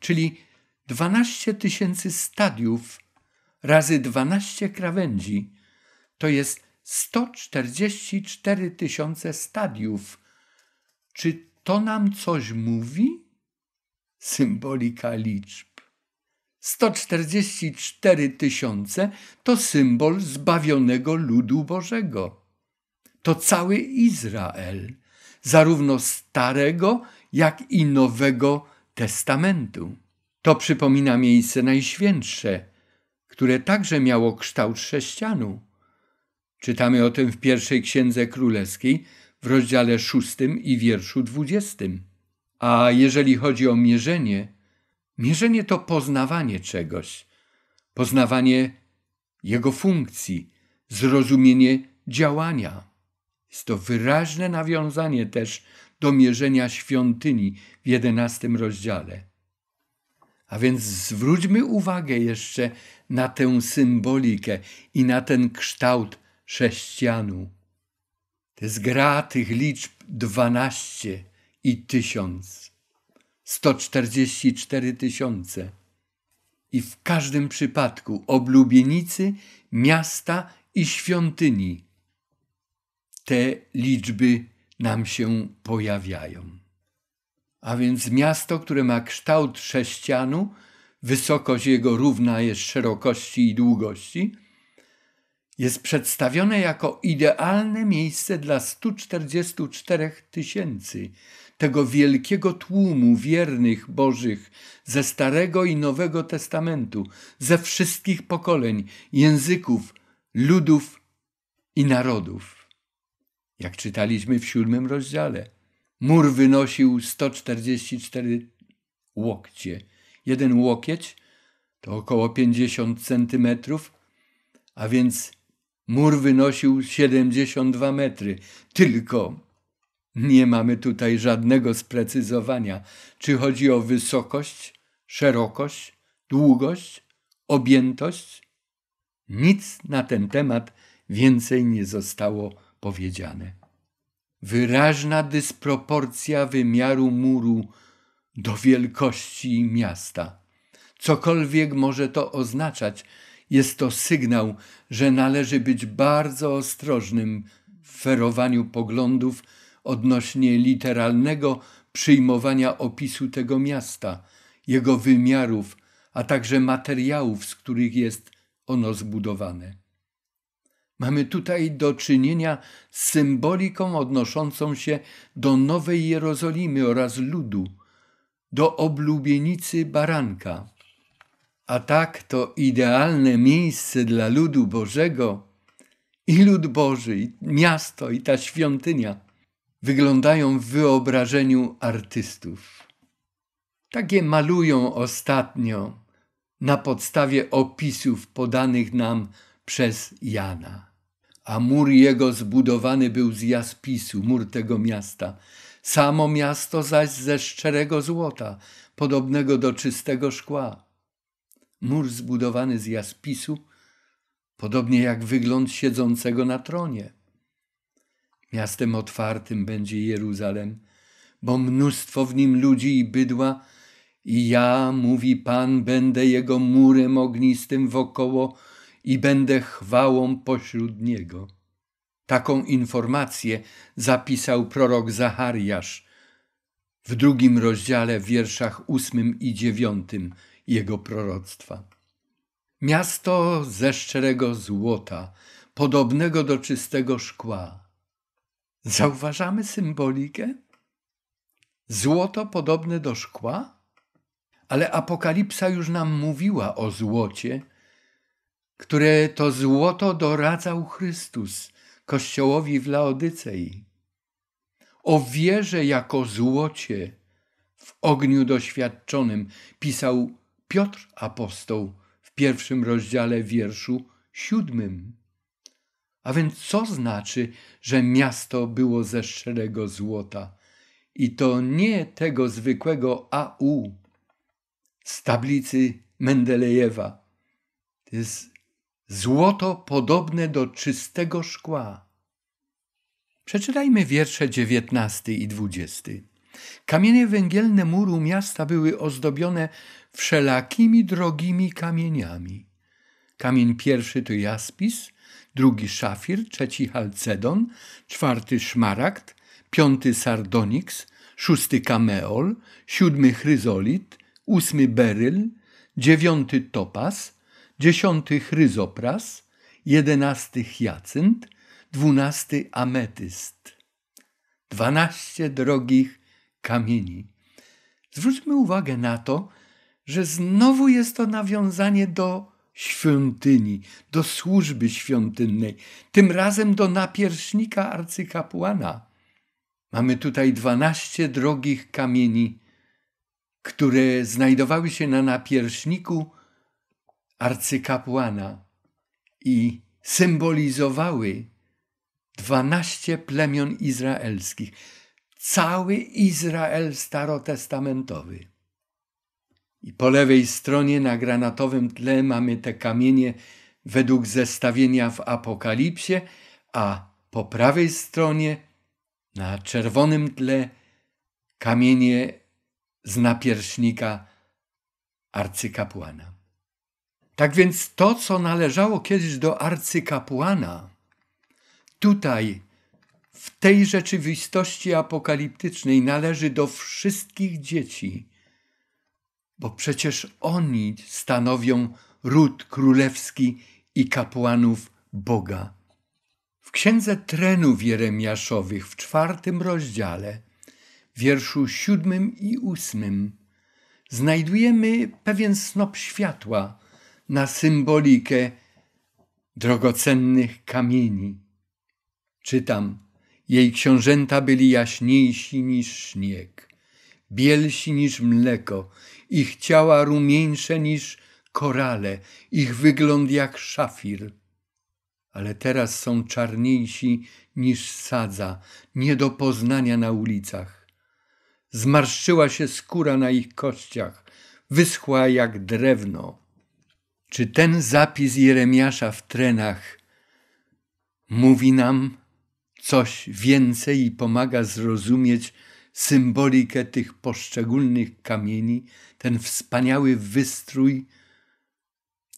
czyli 12 tysięcy stadiów razy 12 krawędzi, to jest 144 tysiące stadiów. Czy to nam coś mówi? Symbolika liczb. 144 tysiące to symbol zbawionego ludu Bożego. To cały Izrael, zarówno Starego, jak i Nowego Testamentu. To przypomina miejsce najświętsze, które także miało kształt sześcianu. Czytamy o tym w pierwszej księdze królewskiej w rozdziale szóstym i wierszu dwudziestym. A jeżeli chodzi o mierzenie, mierzenie to poznawanie czegoś, poznawanie jego funkcji, zrozumienie działania. Jest to wyraźne nawiązanie też do mierzenia świątyni w jedenastym rozdziale. A więc zwróćmy uwagę jeszcze na tę symbolikę i na ten kształt sześcianu. To jest gra tych liczb 12 i 1000. 144 tysiące. I w każdym przypadku oblubienicy, miasta i świątyni te liczby nam się pojawiają a więc miasto, które ma kształt sześcianu, wysokość jego równa jest szerokości i długości, jest przedstawione jako idealne miejsce dla 144 tysięcy tego wielkiego tłumu wiernych Bożych ze Starego i Nowego Testamentu, ze wszystkich pokoleń, języków, ludów i narodów. Jak czytaliśmy w siódmym rozdziale. Mur wynosił 144 łokcie. Jeden łokieć to około 50 centymetrów, a więc mur wynosił 72 metry. Tylko nie mamy tutaj żadnego sprecyzowania, czy chodzi o wysokość, szerokość, długość, objętość. Nic na ten temat więcej nie zostało powiedziane wyraźna dysproporcja wymiaru muru do wielkości miasta. Cokolwiek może to oznaczać, jest to sygnał, że należy być bardzo ostrożnym w ferowaniu poglądów odnośnie literalnego przyjmowania opisu tego miasta, jego wymiarów, a także materiałów, z których jest ono zbudowane. Mamy tutaj do czynienia z symboliką odnoszącą się do Nowej Jerozolimy oraz ludu, do oblubienicy baranka. A tak to idealne miejsce dla ludu Bożego i lud Boży, i miasto, i ta świątynia wyglądają w wyobrażeniu artystów. Takie malują ostatnio na podstawie opisów podanych nam przez Jana. A mur jego zbudowany był z jaspisu, mur tego miasta. Samo miasto zaś ze szczerego złota, podobnego do czystego szkła. Mur zbudowany z jaspisu, podobnie jak wygląd siedzącego na tronie. Miastem otwartym będzie Jeruzalem, bo mnóstwo w nim ludzi i bydła, i ja, mówi Pan, będę jego murem ognistym wokoło i będę chwałą pośród niego. Taką informację zapisał prorok Zachariasz w drugim rozdziale, w wierszach ósmym i dziewiątym jego proroctwa. Miasto ze szczerego złota, podobnego do czystego szkła. Zauważamy symbolikę? Złoto podobne do szkła? Ale Apokalipsa już nam mówiła o złocie które to złoto doradzał Chrystus Kościołowi w Laodycei. O wierze jako złocie w ogniu doświadczonym pisał Piotr Apostoł w pierwszym rozdziale wierszu siódmym. A więc co znaczy, że miasto było ze szczerego złota? I to nie tego zwykłego AU z tablicy Mendelejewa. To jest złoto podobne do czystego szkła. Przeczytajmy wiersze dziewiętnasty i dwudziesty. Kamienie węgielne muru miasta były ozdobione wszelakimi drogimi kamieniami. Kamień pierwszy to jaspis, drugi szafir, trzeci halcedon, czwarty szmaragd, piąty sardoniks, szósty kameol, siódmy chryzolit, ósmy beryl, dziewiąty topas, dziesiąty chryzopras, jedenasty hyacynt, dwunasty ametyst. Dwanaście drogich kamieni. Zwróćmy uwagę na to, że znowu jest to nawiązanie do świątyni, do służby świątynnej, tym razem do napierśnika arcykapłana. Mamy tutaj dwanaście drogich kamieni, które znajdowały się na napierśniku arcykapłana i symbolizowały dwanaście plemion izraelskich, cały Izrael starotestamentowy. I po lewej stronie na granatowym tle mamy te kamienie według zestawienia w Apokalipsie, a po prawej stronie na czerwonym tle kamienie z napierśnika arcykapłana. Tak więc to, co należało kiedyś do arcykapłana, tutaj, w tej rzeczywistości apokaliptycznej, należy do wszystkich dzieci, bo przecież oni stanowią ród królewski i kapłanów Boga. W księdze trenów jeremiaszowych w czwartym rozdziale, wierszu siódmym i ósmym, znajdujemy pewien snop światła na symbolikę drogocennych kamieni. Czytam, jej książęta byli jaśniejsi niż śnieg, bielsi niż mleko, ich ciała rumieńsze niż korale, ich wygląd jak szafir. Ale teraz są czarniejsi niż sadza, nie do poznania na ulicach. Zmarszczyła się skóra na ich kościach, wyschła jak drewno. Czy ten zapis Jeremiasza w trenach mówi nam coś więcej i pomaga zrozumieć symbolikę tych poszczególnych kamieni, ten wspaniały wystrój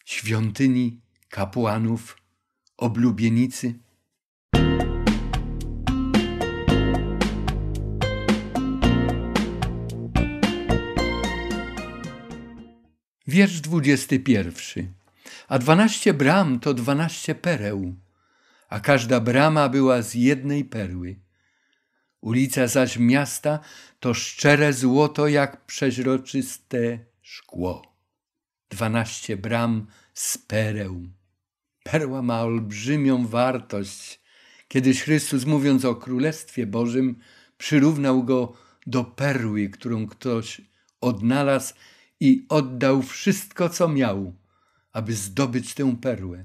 świątyni, kapłanów, oblubienicy? Wiersz 21. A dwanaście bram to dwanaście pereł, a każda brama była z jednej perły. Ulica zaś miasta to szczere złoto jak przeźroczyste szkło. Dwanaście bram z pereł. Perła ma olbrzymią wartość. Kiedyś Chrystus, mówiąc o Królestwie Bożym, przyrównał go do perły, którą ktoś odnalazł i oddał wszystko, co miał, aby zdobyć tę perłę.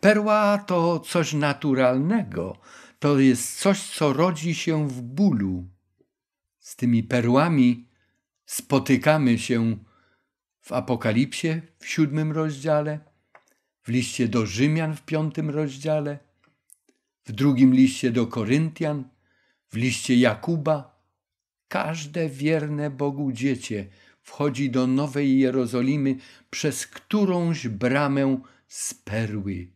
Perła to coś naturalnego, to jest coś, co rodzi się w bólu. Z tymi perłami spotykamy się w Apokalipsie w siódmym rozdziale, w liście do Rzymian w piątym rozdziale, w drugim liście do Koryntian, w liście Jakuba. Każde wierne Bogu dziecię wchodzi do Nowej Jerozolimy przez którąś bramę z perły.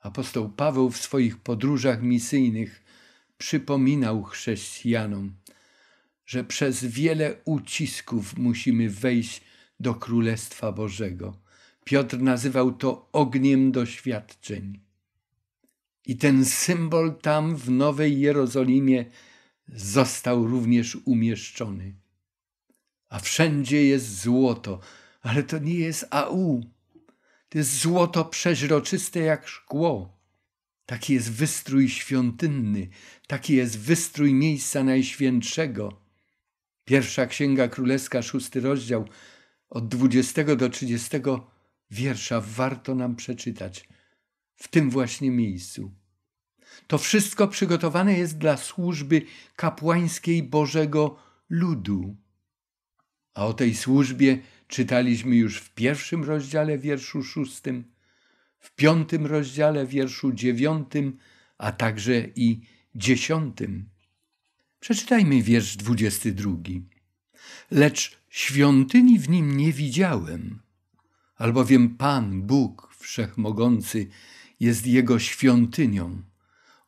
Apostoł Paweł w swoich podróżach misyjnych przypominał chrześcijanom, że przez wiele ucisków musimy wejść do Królestwa Bożego. Piotr nazywał to ogniem doświadczeń. I ten symbol tam w Nowej Jerozolimie został również umieszczony a wszędzie jest złoto, ale to nie jest AU. To jest złoto przeźroczyste jak szkło. Taki jest wystrój świątynny, taki jest wystrój miejsca najświętszego. Pierwsza Księga Królewska, szósty rozdział, od dwudziestego do trzydziestego wiersza warto nam przeczytać w tym właśnie miejscu. To wszystko przygotowane jest dla służby kapłańskiej Bożego ludu. A o tej służbie czytaliśmy już w pierwszym rozdziale wierszu szóstym, w piątym rozdziale wierszu dziewiątym, a także i dziesiątym. Przeczytajmy wiersz dwudziesty drugi. Lecz świątyni w nim nie widziałem, albowiem Pan Bóg Wszechmogący jest jego świątynią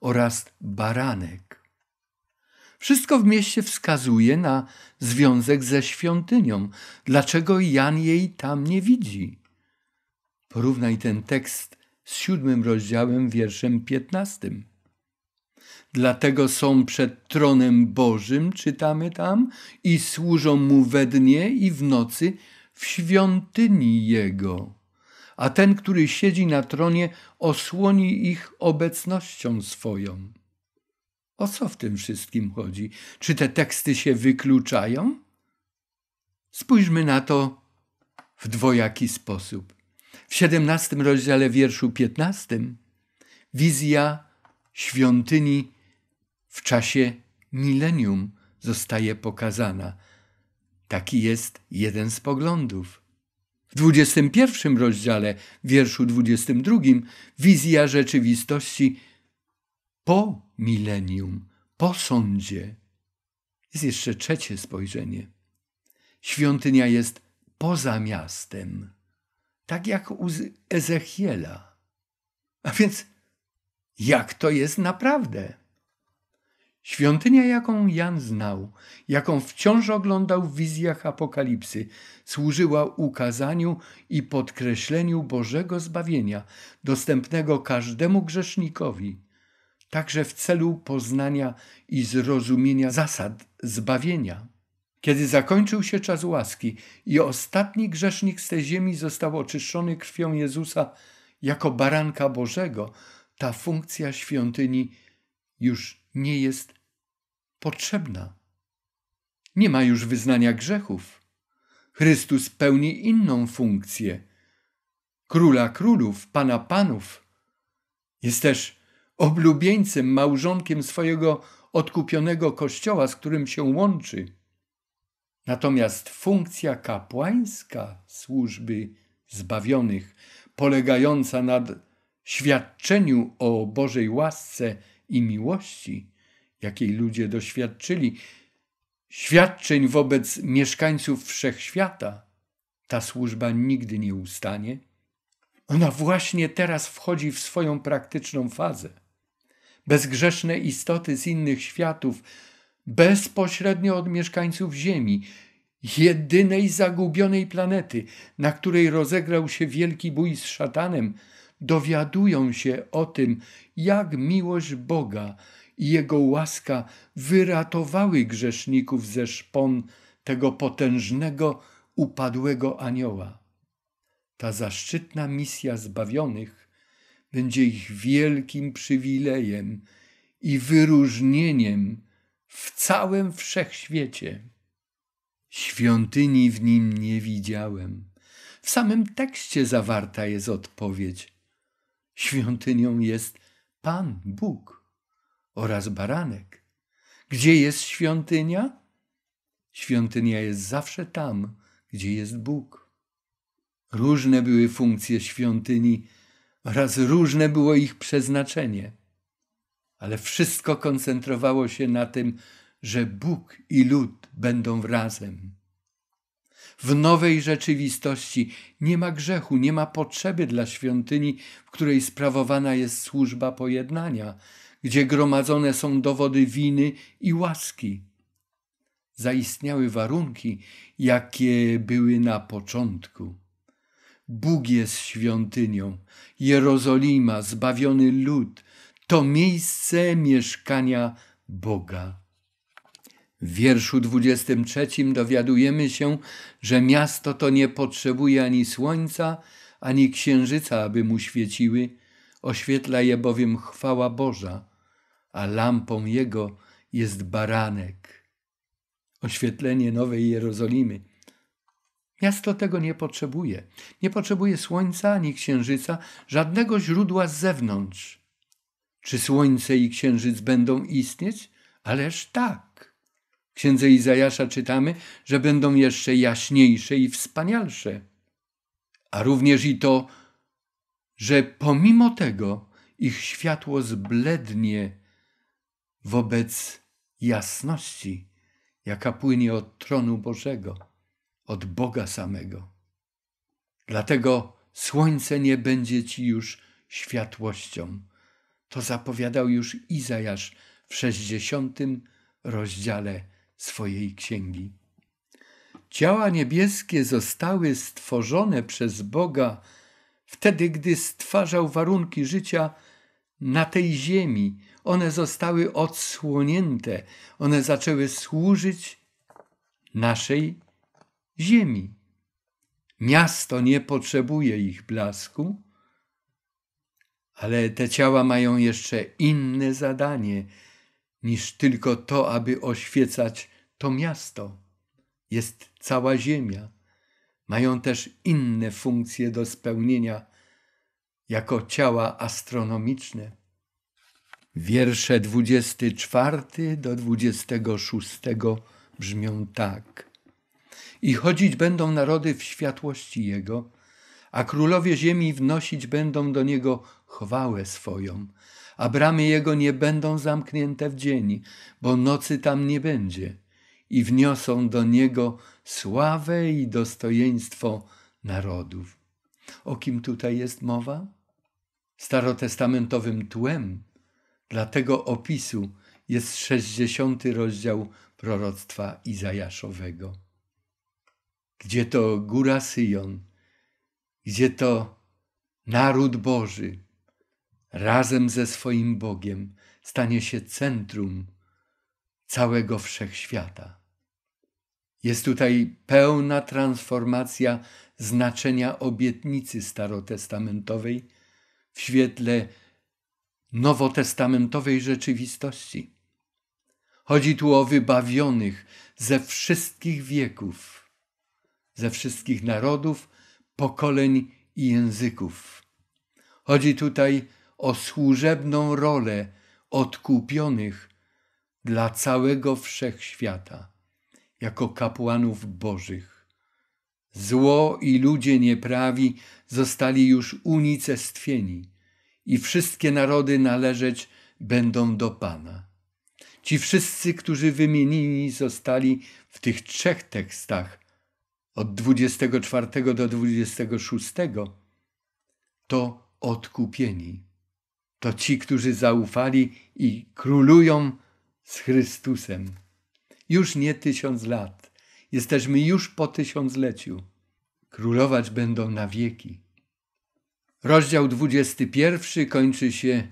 oraz baranek. Wszystko w mieście wskazuje na związek ze świątynią. Dlaczego Jan jej tam nie widzi? Porównaj ten tekst z siódmym rozdziałem, wierszem piętnastym. Dlatego są przed tronem Bożym, czytamy tam, i służą mu we dnie i w nocy w świątyni jego. A ten, który siedzi na tronie, osłoni ich obecnością swoją. O co w tym wszystkim chodzi? Czy te teksty się wykluczają? Spójrzmy na to w dwojaki sposób. W 17 rozdziale wierszu 15 wizja świątyni w czasie milenium zostaje pokazana. Taki jest jeden z poglądów. W 21 rozdziale, wierszu 22, wizja rzeczywistości po milenium, po sądzie. Jest jeszcze trzecie spojrzenie. Świątynia jest poza miastem, tak jak u Ezechiela. A więc jak to jest naprawdę? Świątynia, jaką Jan znał, jaką wciąż oglądał w wizjach Apokalipsy, służyła ukazaniu i podkreśleniu Bożego zbawienia, dostępnego każdemu grzesznikowi także w celu poznania i zrozumienia zasad zbawienia. Kiedy zakończył się czas łaski i ostatni grzesznik z tej ziemi został oczyszczony krwią Jezusa jako baranka Bożego, ta funkcja świątyni już nie jest potrzebna. Nie ma już wyznania grzechów. Chrystus pełni inną funkcję króla królów, pana panów. Jest też oblubieńcem, małżonkiem swojego odkupionego kościoła, z którym się łączy. Natomiast funkcja kapłańska służby zbawionych, polegająca na świadczeniu o Bożej łasce i miłości, jakiej ludzie doświadczyli, świadczeń wobec mieszkańców wszechświata, ta służba nigdy nie ustanie. Ona właśnie teraz wchodzi w swoją praktyczną fazę bezgrzeszne istoty z innych światów, bezpośrednio od mieszkańców Ziemi, jedynej zagubionej planety, na której rozegrał się wielki bój z szatanem, dowiadują się o tym, jak miłość Boga i Jego łaska wyratowały grzeszników ze szpon tego potężnego, upadłego anioła. Ta zaszczytna misja zbawionych będzie ich wielkim przywilejem i wyróżnieniem w całym wszechświecie. Świątyni w nim nie widziałem. W samym tekście zawarta jest odpowiedź. Świątynią jest Pan Bóg oraz baranek. Gdzie jest świątynia? Świątynia jest zawsze tam, gdzie jest Bóg. Różne były funkcje świątyni oraz różne było ich przeznaczenie. Ale wszystko koncentrowało się na tym, że Bóg i lud będą razem. W nowej rzeczywistości nie ma grzechu, nie ma potrzeby dla świątyni, w której sprawowana jest służba pojednania, gdzie gromadzone są dowody winy i łaski. Zaistniały warunki, jakie były na początku. Bóg jest świątynią, Jerozolima, zbawiony lud, to miejsce mieszkania Boga. W wierszu 23 dowiadujemy się, że miasto to nie potrzebuje ani słońca, ani księżyca, aby mu świeciły, oświetla je bowiem chwała Boża, a lampą jego jest baranek. Oświetlenie Nowej Jerozolimy Miasto tego nie potrzebuje. Nie potrzebuje słońca ani księżyca, żadnego źródła z zewnątrz. Czy słońce i księżyc będą istnieć? Ależ tak. W księdze Izajasza czytamy, że będą jeszcze jaśniejsze i wspanialsze. A również i to, że pomimo tego ich światło zblednie wobec jasności, jaka płynie od tronu Bożego od Boga samego. Dlatego słońce nie będzie ci już światłością. To zapowiadał już Izajasz w 60 rozdziale swojej księgi. Ciała niebieskie zostały stworzone przez Boga wtedy, gdy stwarzał warunki życia na tej ziemi. One zostały odsłonięte, one zaczęły służyć naszej ziemi. Miasto nie potrzebuje ich blasku, ale te ciała mają jeszcze inne zadanie niż tylko to, aby oświecać to miasto. Jest cała Ziemia. Mają też inne funkcje do spełnienia jako ciała astronomiczne. Wiersze 24 do 26 brzmią tak. I chodzić będą narody w światłości Jego, a królowie ziemi wnosić będą do Niego chwałę swoją, a bramy Jego nie będą zamknięte w dzień, bo nocy tam nie będzie, i wniosą do Niego sławę i dostojeństwo narodów. O kim tutaj jest mowa? Starotestamentowym tłem dla tego opisu jest 60 rozdział proroctwa Izajaszowego. Gdzie to góra Syjon, gdzie to naród Boży razem ze swoim Bogiem stanie się centrum całego wszechświata. Jest tutaj pełna transformacja znaczenia obietnicy starotestamentowej w świetle nowotestamentowej rzeczywistości. Chodzi tu o wybawionych ze wszystkich wieków ze wszystkich narodów, pokoleń i języków. Chodzi tutaj o służebną rolę odkupionych dla całego wszechświata, jako kapłanów bożych. Zło i ludzie nieprawi zostali już unicestwieni i wszystkie narody należeć będą do Pana. Ci wszyscy, którzy wymienieni zostali w tych trzech tekstach, od 24 do 26 to odkupieni. To ci, którzy zaufali i królują z Chrystusem. Już nie tysiąc lat, jesteśmy już po tysiącleciu. Królować będą na wieki. Rozdział 21 kończy się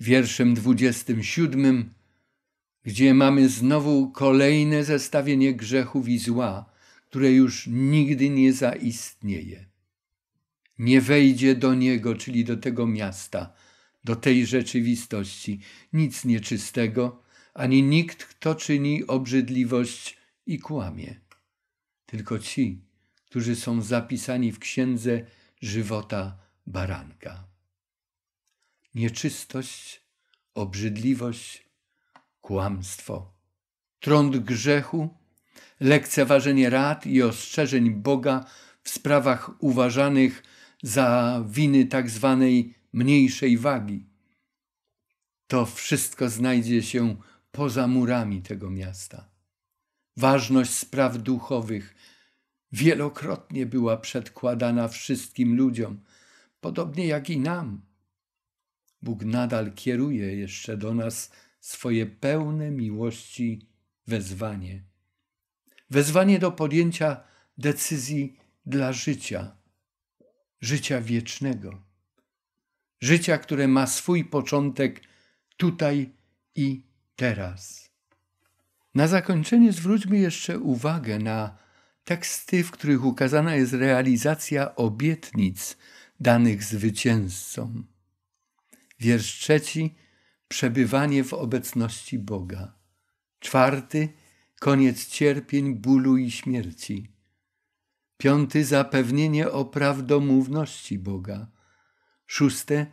wierszem 27, gdzie mamy znowu kolejne zestawienie grzechów i zła które już nigdy nie zaistnieje. Nie wejdzie do niego, czyli do tego miasta, do tej rzeczywistości, nic nieczystego, ani nikt, kto czyni obrzydliwość i kłamie. Tylko ci, którzy są zapisani w księdze żywota baranka. Nieczystość, obrzydliwość, kłamstwo, trąd grzechu lekceważenie rad i ostrzeżeń Boga w sprawach uważanych za winy tak zwanej mniejszej wagi. To wszystko znajdzie się poza murami tego miasta. Ważność spraw duchowych wielokrotnie była przedkładana wszystkim ludziom, podobnie jak i nam. Bóg nadal kieruje jeszcze do nas swoje pełne miłości wezwanie wezwanie do podjęcia decyzji dla życia, życia wiecznego, życia, które ma swój początek tutaj i teraz. Na zakończenie zwróćmy jeszcze uwagę na teksty, w których ukazana jest realizacja obietnic danych zwycięzcom. Wiersz trzeci przebywanie w obecności Boga. Czwarty koniec cierpień, bólu i śmierci. Piąty zapewnienie o prawdomówności Boga. Szóste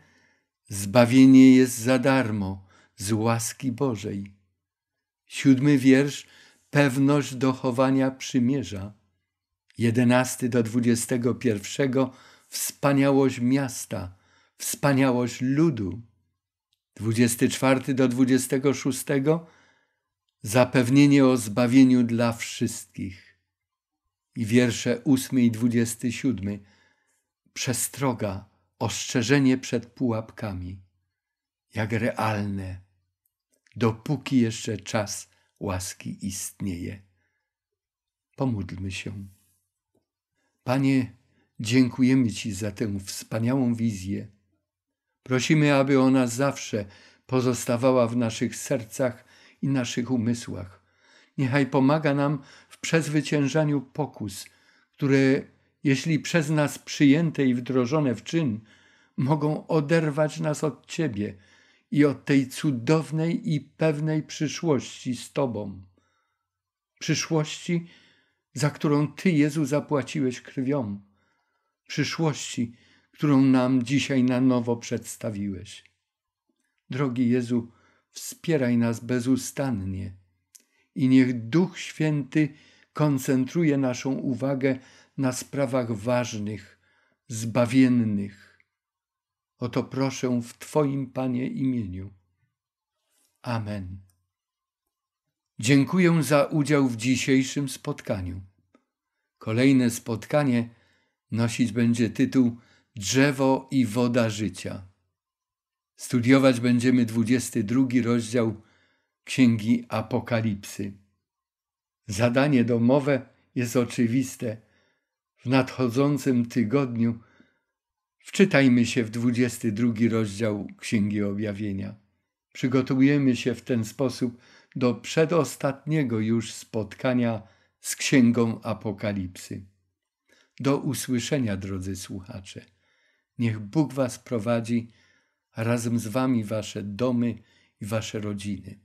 zbawienie jest za darmo z łaski Bożej. Siódmy wiersz pewność dochowania przymierza. Jedenasty do dwudziestego pierwszego wspaniałość miasta, wspaniałość ludu. Dwudziesty czwarty do dwudziestego szóstego zapewnienie o zbawieniu dla wszystkich. I wiersze 8 i 27 przestroga, ostrzeżenie przed pułapkami, jak realne, dopóki jeszcze czas łaski istnieje. Pomódlmy się. Panie, dziękujemy Ci za tę wspaniałą wizję. Prosimy, aby ona zawsze pozostawała w naszych sercach i naszych umysłach. Niechaj pomaga nam w przezwyciężaniu pokus, które, jeśli przez nas przyjęte i wdrożone w czyn, mogą oderwać nas od Ciebie i od tej cudownej i pewnej przyszłości z Tobą. Przyszłości, za którą Ty, Jezu, zapłaciłeś krwią. Przyszłości, którą nam dzisiaj na nowo przedstawiłeś. Drogi Jezu, wspieraj nas bezustannie i niech Duch Święty koncentruje naszą uwagę na sprawach ważnych, zbawiennych. Oto proszę w Twoim Panie imieniu. Amen. Dziękuję za udział w dzisiejszym spotkaniu. Kolejne spotkanie nosić będzie tytuł Drzewo i woda życia. Studiować będziemy 22 rozdział Księgi Apokalipsy. Zadanie domowe jest oczywiste. W nadchodzącym tygodniu wczytajmy się w 22 rozdział Księgi Objawienia. Przygotujemy się w ten sposób do przedostatniego już spotkania z Księgą Apokalipsy. Do usłyszenia, drodzy słuchacze. Niech Bóg Was prowadzi razem z wami wasze domy i wasze rodziny.